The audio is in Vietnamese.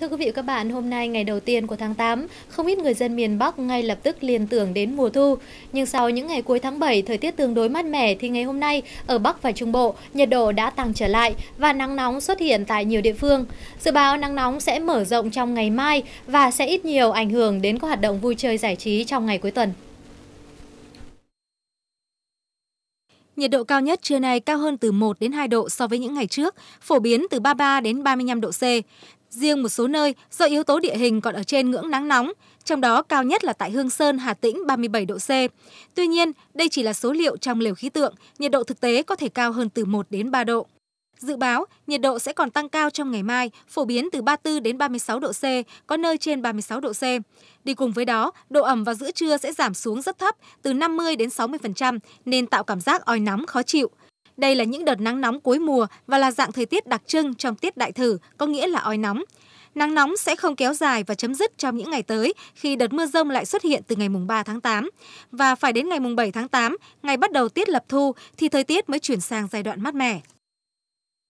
Thưa quý vị và các bạn, hôm nay ngày đầu tiên của tháng 8, không ít người dân miền Bắc ngay lập tức liên tưởng đến mùa thu. Nhưng sau những ngày cuối tháng 7, thời tiết tương đối mát mẻ thì ngày hôm nay ở Bắc và Trung Bộ, nhiệt độ đã tăng trở lại và nắng nóng xuất hiện tại nhiều địa phương. Dự báo nắng nóng sẽ mở rộng trong ngày mai và sẽ ít nhiều ảnh hưởng đến các hoạt động vui chơi giải trí trong ngày cuối tuần. Nhiệt độ cao nhất trưa nay cao hơn từ 1 đến 2 độ so với những ngày trước, phổ biến từ 33 đến 35 độ C. Riêng một số nơi do yếu tố địa hình còn ở trên ngưỡng nắng nóng, trong đó cao nhất là tại Hương Sơn, Hà Tĩnh 37 độ C. Tuy nhiên, đây chỉ là số liệu trong lều khí tượng, nhiệt độ thực tế có thể cao hơn từ 1 đến 3 độ. Dự báo, nhiệt độ sẽ còn tăng cao trong ngày mai, phổ biến từ 34 đến 36 độ C, có nơi trên 36 độ C. Đi cùng với đó, độ ẩm vào giữa trưa sẽ giảm xuống rất thấp, từ 50 đến 60%, nên tạo cảm giác oi nóng khó chịu. Đây là những đợt nắng nóng cuối mùa và là dạng thời tiết đặc trưng trong tiết đại thử, có nghĩa là oi nóng. Nắng nóng sẽ không kéo dài và chấm dứt trong những ngày tới khi đợt mưa rông lại xuất hiện từ ngày mùng 3 tháng 8 và phải đến ngày mùng 7 tháng 8, ngày bắt đầu tiết lập thu thì thời tiết mới chuyển sang giai đoạn mát mẻ.